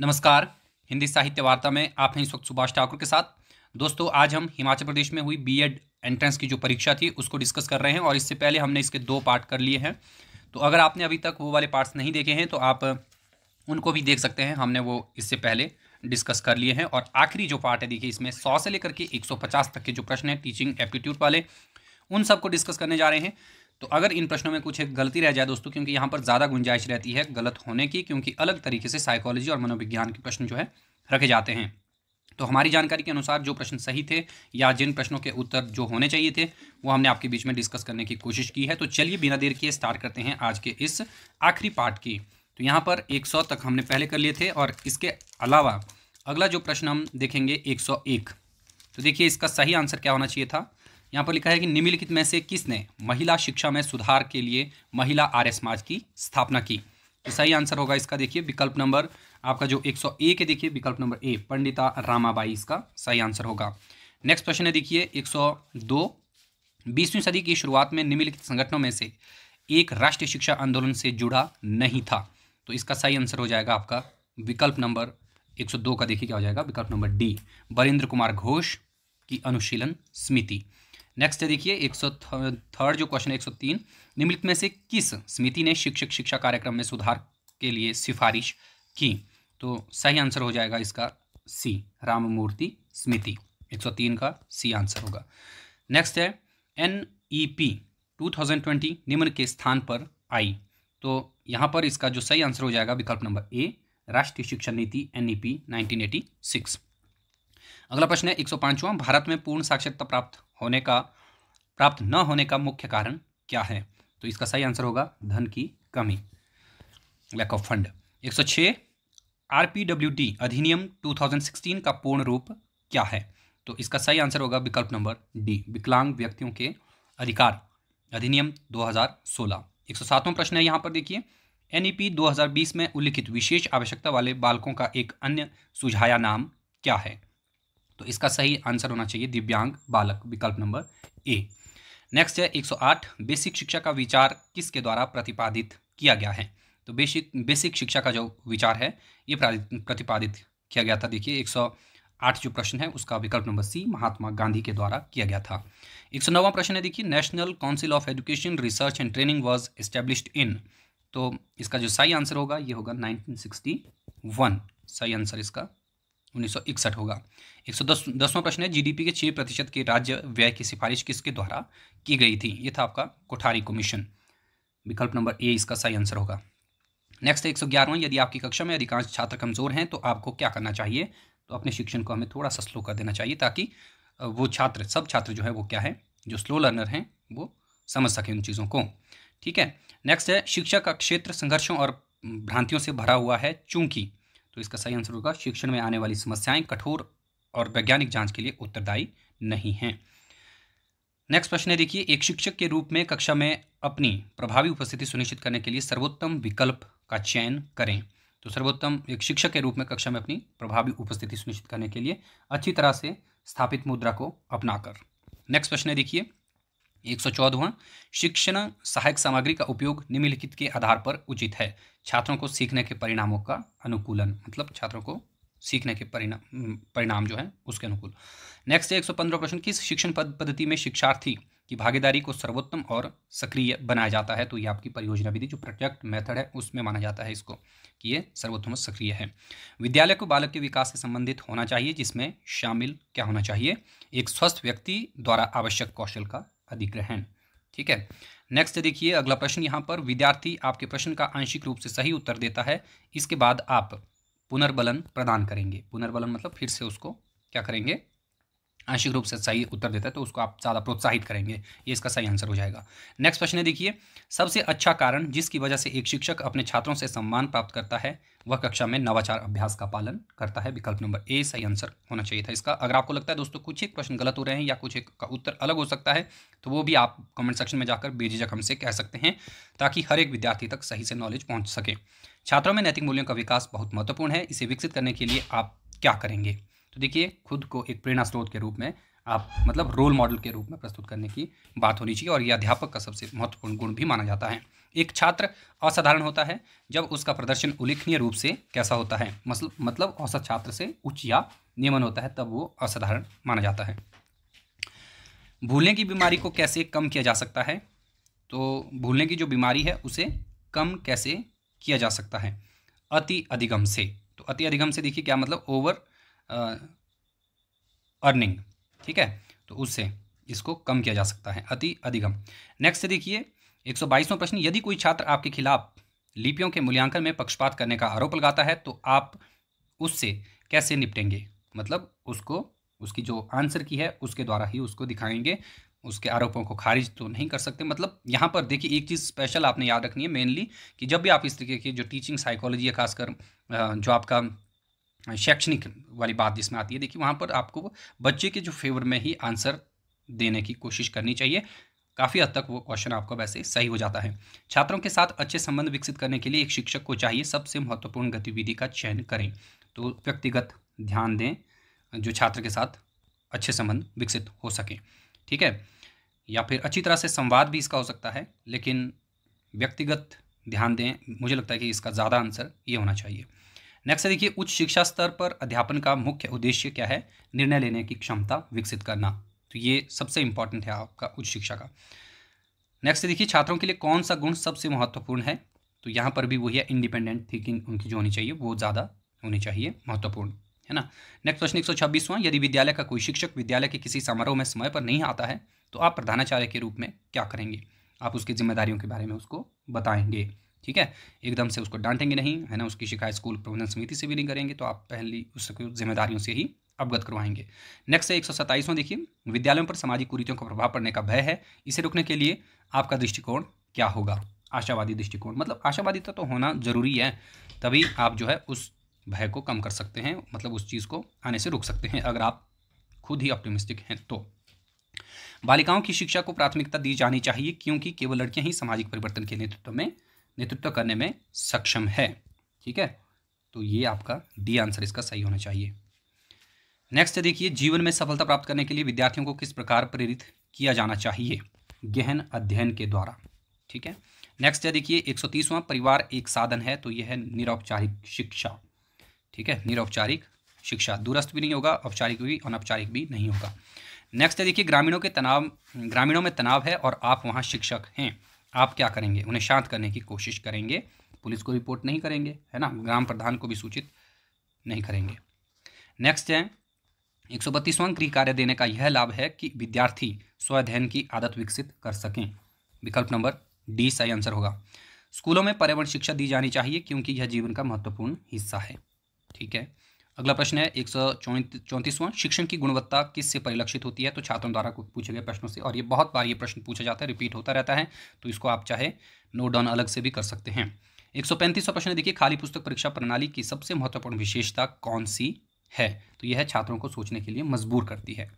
नमस्कार हिंदी साहित्य वार्ता में आप हैं इस वक्त सुभाष ठाकुर के साथ दोस्तों आज हम हिमाचल प्रदेश में हुई बीएड एंट्रेंस की जो परीक्षा थी उसको डिस्कस कर रहे हैं और इससे पहले हमने इसके दो पार्ट कर लिए हैं तो अगर आपने अभी तक वो वाले पार्ट्स नहीं देखे हैं तो आप उनको भी देख सकते हैं हमने वो इससे पहले डिस्कस कर लिए हैं और आखिरी जो पार्ट है देखिए इसमें सौ से लेकर के एक तक के जो प्रश्न हैं टीचिंग एप्टीट्यूड वाले उन सबको डिस्कस करने जा रहे हैं तो अगर इन प्रश्नों में कुछ एक गलती रह जाए दोस्तों क्योंकि यहाँ पर ज़्यादा गुंजाइश रहती है गलत होने की क्योंकि अलग तरीके से साइकोलॉजी और मनोविज्ञान के प्रश्न जो है रखे जाते हैं तो हमारी जानकारी के अनुसार जो प्रश्न सही थे या जिन प्रश्नों के उत्तर जो होने चाहिए थे वो हमने आपके बीच में डिस्कस करने की कोशिश की है तो चलिए बिना देर किए स्टार्ट करते हैं आज के इस आखिरी पार्ट की तो यहाँ पर 100 तक हमने पहले कर लिए थे और इसके अलावा अगला जो प्रश्न हम देखेंगे 101 तो देखिए इसका सही आंसर क्या होना चाहिए था यहाँ पर लिखा है कि निम्नलिखित में से किसने महिला शिक्षा में सुधार के लिए महिला आर्य समाज की स्थापना की तो सही आंसर होगा इसका देखिए विकल्प नंबर आपका जो 101 है देखिए विकल्प नंबर ए पंडिता रामाबाई इसका सही आंसर होगा नेक्स्ट क्वेश्चन है देखिए 102 बीसवीं सदी की शुरुआत में निम्नलिखित संगठनों में से एक राष्ट्रीय शिक्षा आंदोलन से जुड़ा नहीं था तो इसका सही आंसर हो जाएगा आपका विकल्प नंबर 102 का देखिए क्या हो जाएगा विकल्प नंबर डी वरिंद्र कुमार घोष की अनुशीलन समिति नेक्स्ट है देखिए एक सौ थर्ड जो क्वेश्चन है एक सौ तीन निम्नलिखित में से किस समिति ने शिक्षक शिक्षा कार्यक्रम में सुधार के लिए सिफारिश की तो सही आंसर हो जाएगा इसका सी राममूर्ति समिति 103 का सी आंसर होगा नेक्स्ट है एन ई पी टू निम्न के स्थान पर आई तो यहाँ पर इसका जो सही आंसर हो जाएगा विकल्प नंबर ए राष्ट्रीय शिक्षा नीति एन ई पी नाइनटीन अगला प्रश्न है एक सौ भारत में पूर्ण साक्षरता प्राप्त होने का प्राप्त न होने का मुख्य कारण क्या है तो इसका सही आंसर होगा धन की कमी लैक ऑफ फंड एक सौ छः डी अधिनियम 2016 का पूर्ण रूप क्या है तो इसका सही आंसर होगा विकल्प नंबर डी विकलांग व्यक्तियों के अधिकार अधिनियम 2016 एक सौ सातवां प्रश्न है यहाँ पर देखिए एनईपी 2020 में उल्लिखित विशेष आवश्यकता वाले बालकों का एक अन्य सुझाया नाम क्या है तो इसका सही आंसर होना चाहिए दिव्यांग बालक विकल्प नंबर ए नेक्स्ट है 108 बेसिक शिक्षा का विचार किसके द्वारा प्रतिपादित किया गया है तो बेसिक बेसिक शिक्षा का जो विचार है ये प्रतिपादित किया गया था देखिए 108 जो प्रश्न है उसका विकल्प नंबर सी महात्मा गांधी के द्वारा किया गया था एक सौ प्रश्न है देखिए National Council of Education Research and Training was established in तो इसका जो सही आंसर होगा ये होगा नाइनटीन सही आंसर इसका उन्नीस सौ इकसठ होगा एक सौ दस दसवां प्रश्न है जीडीपी के छह प्रतिशत के राज्य व्यय की सिफारिश किसके द्वारा की गई थी ये था आपका कोठारी कमीशन विकल्प नंबर ए इसका सही आंसर होगा नेक्स्ट है एक सौ ग्यारहवां यदि आपकी कक्षा में अधिकांश छात्र कमजोर हैं तो आपको क्या करना चाहिए तो अपने शिक्षण को हमें थोड़ा सा स्लो कर देना चाहिए ताकि वो छात्र सब छात्र जो है वो क्या है जो स्लो लर्नर हैं वो समझ सकें उन चीज़ों को ठीक है नेक्स्ट है शिक्षा का क्षेत्र संघर्षों और भ्रांतियों से भरा हुआ है चूंकि तो इसका सही आंसर होगा शिक्षण में आने वाली समस्याएं कठोर और वैज्ञानिक जांच के लिए उत्तरदायी नहीं हैं नेक्स्ट प्रश्न है देखिए एक शिक्षक के रूप में कक्षा में अपनी प्रभावी उपस्थिति सुनिश्चित करने के लिए सर्वोत्तम विकल्प का चयन करें तो सर्वोत्तम एक शिक्षक के रूप में कक्षा में अपनी प्रभावी उपस्थिति सुनिश्चित करने के लिए अच्छी तरह से स्थापित मुद्रा को अपनाकर नेक्स्ट प्रश्न है देखिए एक सौ चौदहवा शिक्षण सहायक सामग्री का उपयोग निम्नलिखित के आधार पर उचित है छात्रों को सीखने के परिणामों का अनुकूलन मतलब छात्रों को सीखने के परिणाम परिणाम जो है उसके अनुकूल नेक्स्ट है एक सौ पंद्रह प्रश्न किस शिक्षण पद्धति में शिक्षार्थी की भागीदारी को सर्वोत्तम और सक्रिय बनाया जाता है तो ये आपकी परियोजना विधि जो प्रोजेक्ट मेथड है उसमें माना जाता है इसको कि ये सर्वोत्तम और सक्रिय है विद्यालय को बालक के विकास से संबंधित होना चाहिए जिसमें शामिल क्या होना चाहिए एक स्वस्थ व्यक्ति द्वारा आवश्यक कौशल का अधिग्रहण ठीक है नेक्स्ट देखिए अगला प्रश्न यहाँ पर विद्यार्थी आपके प्रश्न का आंशिक रूप से सही उत्तर देता है इसके बाद आप पुनर्बलन प्रदान करेंगे पुनर्बलन मतलब फिर से उसको क्या करेंगे आंशिक रूप से सही उत्तर देता है तो उसको आप ज़्यादा प्रोत्साहित करेंगे ये इसका सही आंसर हो जाएगा नेक्स्ट प्रश्न है देखिए सबसे अच्छा कारण जिसकी वजह से एक शिक्षक अपने छात्रों से सम्मान प्राप्त करता है वह कक्षा में नवाचार अभ्यास का पालन करता है विकल्प नंबर ए सही आंसर होना चाहिए था इसका अगर आपको लगता है दोस्तों कुछ एक प्रश्न गलत हो रहे हैं या कुछ एक का उत्तर अलग हो सकता है तो वो भी आप कमेंट सेक्शन में जाकर बेझिझक हमसे कह सकते हैं ताकि हर एक विद्यार्थी तक सही से नॉलेज पहुँच सके छात्रों में नैतिक मूल्यों का विकास बहुत महत्वपूर्ण है इसे विकसित करने के लिए आप क्या करेंगे तो देखिए खुद को एक प्रेरणा स्रोत के रूप में आप मतलब रोल मॉडल के रूप में प्रस्तुत करने की बात होनी चाहिए और यह अध्यापक का सबसे महत्वपूर्ण गुण भी माना जाता है एक छात्र असाधारण होता है जब उसका प्रदर्शन उल्लेखनीय रूप से कैसा होता है मतलब मतलब औसत छात्र से उच्च या नियमन होता है तब वो असाधारण माना जाता है भूलने की बीमारी को कैसे कम किया जा सकता है तो भूलने की जो बीमारी है उसे कम कैसे किया जा सकता है अति अधिगम से तो अति अधिगम से देखिए क्या मतलब ओवर अर्निंग ठीक है तो उससे इसको कम किया जा सकता है अति अधिगम नेक्स्ट देखिए एक सौ प्रश्न यदि कोई छात्र आपके खिलाफ लिपियों के मूल्यांकन में पक्षपात करने का आरोप लगाता है तो आप उससे कैसे निपटेंगे मतलब उसको उसकी जो आंसर की है उसके द्वारा ही उसको दिखाएंगे उसके आरोपों को खारिज तो नहीं कर सकते मतलब यहाँ पर देखिए एक चीज़ स्पेशल आपने याद रखनी है मेनली कि जब भी आप इस तरीके की जो टीचिंग साइकोलॉजी या खासकर जो आपका शैक्षणिक वाली बात जिसमें आती है देखिए वहाँ पर आपको बच्चे के जो फेवर में ही आंसर देने की कोशिश करनी चाहिए काफ़ी हद तक वो क्वेश्चन आपका वैसे सही हो जाता है छात्रों के साथ अच्छे संबंध विकसित करने के लिए एक शिक्षक को चाहिए सबसे महत्वपूर्ण गतिविधि का चयन करें तो व्यक्तिगत ध्यान दें जो छात्र के साथ अच्छे संबंध विकसित हो सके ठीक है या फिर अच्छी तरह से संवाद भी इसका हो सकता है लेकिन व्यक्तिगत ध्यान दें मुझे लगता है कि इसका ज़्यादा आंसर ये होना चाहिए नेक्स्ट है देखिए उच्च शिक्षा स्तर पर अध्यापन का मुख्य उद्देश्य क्या है निर्णय लेने की क्षमता विकसित करना तो ये सबसे इंपॉर्टेंट है आपका उच्च शिक्षा का नेक्स्ट देखिए छात्रों के लिए कौन सा गुण सबसे महत्वपूर्ण है तो यहाँ पर भी वही है इंडिपेंडेंट थिंकिंग उनकी जो होनी चाहिए वो ज़्यादा होनी चाहिए महत्वपूर्ण है ना नेक्स्ट क्वेश्चन एक सौ छब्बीसवां यदि विद्यालय का कोई शिक्षक विद्यालय के किसी समारोह में समय पर नहीं आता है तो आप प्रधानाचार्य के रूप में क्या करेंगे आप उसकी जिम्मेदारियों के बारे में उसको बताएंगे ठीक है एकदम से उसको डांटेंगे नहीं है ना उसकी शिकायत स्कूल प्रबंधन समिति से भी नहीं करेंगे तो आप पहली उसको जिम्मेदारियों से ही अवगत करवाएंगे नेक्स्ट है एक सौ देखिए विद्यालयों पर सामाजिक कुरीतियों का प्रभाव पड़ने का भय है इसे रोकने के लिए आपका दृष्टिकोण क्या होगा आशावादी दृष्टिकोण मतलब आशावादी तो होना जरूरी है तभी आप जो है उस भय को कम कर सकते हैं मतलब उस चीज़ को आने से रोक सकते हैं अगर आप खुद ही ऑप्टिमिस्टिक हैं तो बालिकाओं की शिक्षा को प्राथमिकता दी जानी चाहिए क्योंकि केवल लड़कियां ही सामाजिक परिवर्तन के नेतृत्व में नेतृत्व करने में सक्षम है ठीक है तो ये आपका डी आंसर इसका सही होना चाहिए नेक्स्ट देखिए जीवन में सफलता प्राप्त करने के लिए विद्यार्थियों को किस प्रकार प्रेरित किया जाना चाहिए गहन अध्ययन के द्वारा ठीक है नेक्स्ट है देखिए एक सौ तीसवां परिवार एक साधन है तो यह है निरौपचारिक शिक्षा ठीक है निरौपचारिक शिक्षा दूरस्थ भी नहीं होगा औपचारिक भी अनौपचारिक भी नहीं होगा नेक्स्ट है देखिए ग्रामीणों के तनाव ग्रामीणों में तनाव है और आप वहाँ शिक्षक हैं आप क्या करेंगे उन्हें शांत करने की कोशिश करेंगे पुलिस को रिपोर्ट नहीं करेंगे है ना ग्राम प्रधान को भी सूचित नहीं करेंगे नेक्स्ट है एक सौ बत्तीसवां गृह कार्य देने का यह लाभ है कि विद्यार्थी अध्ययन की आदत विकसित कर सकें विकल्प नंबर डी सही आंसर होगा स्कूलों में पर्यावरण शिक्षा दी जानी चाहिए क्योंकि यह जीवन का महत्वपूर्ण हिस्सा है ठीक है अगला प्रश्न है एक सौ चौंतीसवां शिक्षण की गुणवत्ता किससे परिलक्षित होती है तो छात्रों द्वारा पूछे गए प्रश्नों से और ये बहुत बार ये प्रश्न पूछा जाता है रिपीट होता रहता है तो इसको आप चाहे नोट डाउन अलग से भी कर सकते हैं एक सौ पैंतीसवा प्रश्न देखिए खाली पुस्तक परीक्षा प्रणाली की सबसे महत्वपूर्ण विशेषता कौन सी है तो यह छात्रों को सोचने के लिए मजबूर करती है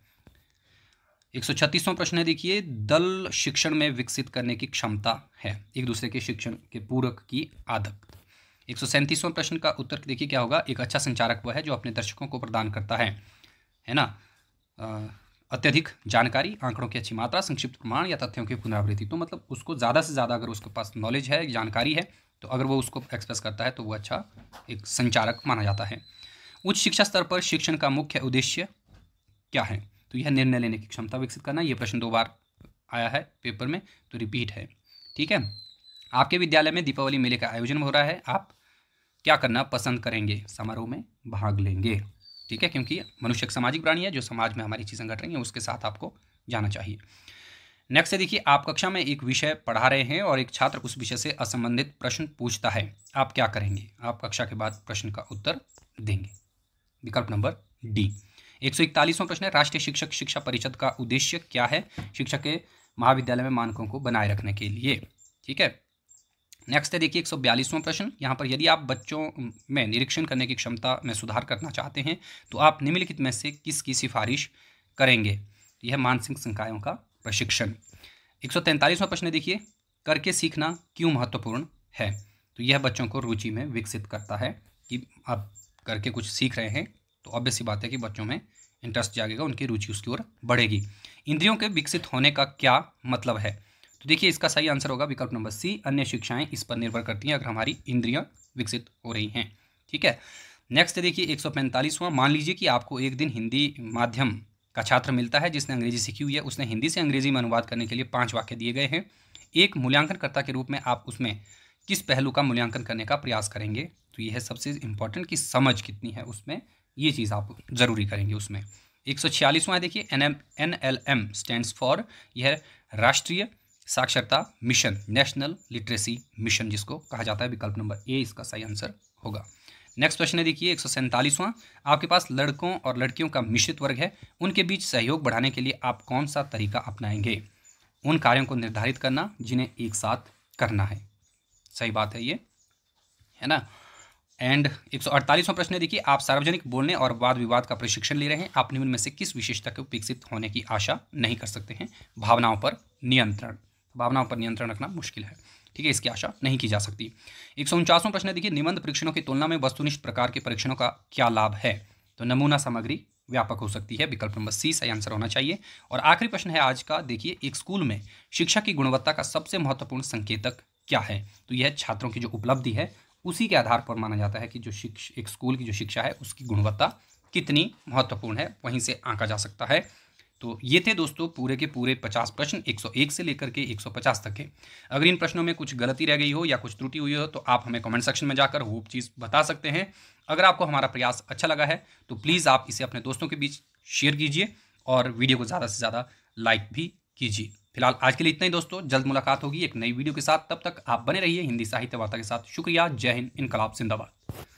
एक सौ प्रश्न है देखिए दल शिक्षण में विकसित करने की क्षमता है एक दूसरे के शिक्षण के पूरक की आदत एक सौ प्रश्न का उत्तर देखिए क्या होगा एक अच्छा संचारक वह है जो अपने दर्शकों को प्रदान करता है है ना अत्यधिक जानकारी आंकड़ों की अच्छी मात्रा संक्षिप्त प्रमाण या तथ्यों की पुनरावृत्ति तो मतलब उसको ज़्यादा से ज़्यादा अगर उसके पास नॉलेज है जानकारी है तो अगर वो उसको एक्सप्रेस करता है तो वो अच्छा एक संचारक माना जाता है उच्च शिक्षा स्तर पर शिक्षण का मुख्य उद्देश्य क्या है तो यह निर्णय लेने की क्षमता विकसित करना ये प्रश्न दो बार आया है पेपर में तो रिपीट है ठीक है आपके विद्यालय में दीपावली मेले का आयोजन हो रहा है आप क्या करना पसंद करेंगे समारोह में भाग लेंगे ठीक है क्योंकि मनुष्य एक सामाजिक प्राणी है जो समाज में हमारी चीज़ें घट रही हैं उसके साथ आपको जाना चाहिए नेक्स्ट है देखिए आप कक्षा में एक विषय पढ़ा रहे हैं और एक छात्र उस विषय से असंबंधित प्रश्न पूछता है आप क्या करेंगे आप कक्षा के बाद प्रश्न का उत्तर देंगे विकल्प नंबर डी एक सौ इकतालीसवां प्रश्न है राष्ट्रीय शिक्षक शिक्षा परिषद का उद्देश्य क्या है शिक्षा के महाविद्यालय में मानकों को बनाए रखने के लिए ठीक है नेक्स्ट है देखिए एक सौ प्रश्न यहाँ पर यदि आप बच्चों में निरीक्षण करने की क्षमता में सुधार करना चाहते हैं तो आप निम्नलिखित में से किसकी सिफारिश करेंगे यह मानसिक संकायों का प्रशिक्षण एक सौ प्रश्न देखिए करके सीखना क्यों महत्वपूर्ण है तो यह बच्चों को रुचि में विकसित करता है कि आप करके कुछ सीख रहे हैं तो ऑब्वियस ही बात है कि बच्चों में इंटरेस्ट जागेगा उनकी रुचि उसकी ओर बढ़ेगी इंद्रियों के विकसित होने का क्या मतलब है तो देखिए इसका सही आंसर होगा विकल्प नंबर सी अन्य शिक्षाएं इस पर निर्भर करती हैं अगर हमारी इंद्रियां विकसित हो रही हैं ठीक है नेक्स्ट देखिए एक सौ मान लीजिए कि आपको एक दिन हिंदी माध्यम का छात्र मिलता है जिसने अंग्रेजी सीखी हुई है उसने हिंदी से अंग्रेजी में अनुवाद करने के लिए पाँच वाक्य दिए गए हैं एक मूल्यांकनकर्ता के रूप में आप उसमें किस पहलू का मूल्यांकन करने का प्रयास करेंगे तो यह है सबसे इम्पोर्टेंट कि समझ कितनी है उसमें ये चीज़ आप ज़रूरी करेंगे उसमें एक सौ छियालीसवां देखिए N M N L M stand for यह राष्ट्रीय साक्षरता मिशन नेशनल लिटरेसी मिशन जिसको कहा जाता है विकल्प नंबर ए इसका सही आंसर होगा नेक्स्ट क्वेश्चन है देखिए एक आपके पास लड़कों और लड़कियों का मिश्रित वर्ग है उनके बीच सहयोग बढ़ाने के लिए आप कौन सा तरीका अपनाएंगे उन कार्यों को निर्धारित करना जिन्हें एक साथ करना है सही बात है ये है ना एंड एक सौ प्रश्न देखिए आप सार्वजनिक बोलने और वाद विवाद का प्रशिक्षण ले रहे हैं आप निम्न में से किस विशेषता के विकसित होने की आशा नहीं कर सकते हैं भावनाओं पर नियंत्रण भावनाओं पर नियंत्रण रखना मुश्किल है ठीक है इसकी आशा नहीं की जा सकती एक प्रश्न देखिए निबंध परीक्षणों की तुलना में वस्तुनिष्ठ प्रकार के परीक्षणों का क्या लाभ है तो नमूना सामग्री व्यापक हो सकती है विकल्प नंबर सी सही आंसर होना चाहिए और आखिरी प्रश्न है आज का देखिए एक स्कूल में शिक्षा की गुणवत्ता का सबसे महत्वपूर्ण संकेतक क्या है तो यह छात्रों की जो उपलब्धि है उसी के आधार पर माना जाता है कि जो शिक्षा एक स्कूल की जो शिक्षा है उसकी गुणवत्ता कितनी महत्वपूर्ण है वहीं से आंका जा सकता है तो ये थे दोस्तों पूरे के पूरे 50 प्रश्न 101 से लेकर के 150 तक के अगर इन प्रश्नों में कुछ गलती रह गई हो या कुछ त्रुटि हुई हो तो आप हमें कमेंट सेक्शन में जाकर वो चीज़ बता सकते हैं अगर आपको हमारा प्रयास अच्छा लगा है तो प्लीज़ आप इसे अपने दोस्तों के बीच शेयर कीजिए और वीडियो को ज़्यादा से ज़्यादा लाइक भी कीजिए फिलहाल आज के लिए इतना ही दोस्तों जल्द मुलाकात होगी एक नई वीडियो के साथ तब तक आप बने रहिए हिंदी साहित्य वार्ता के साथ शुक्रिया जय हिंद इनकलाब जिंदाबाद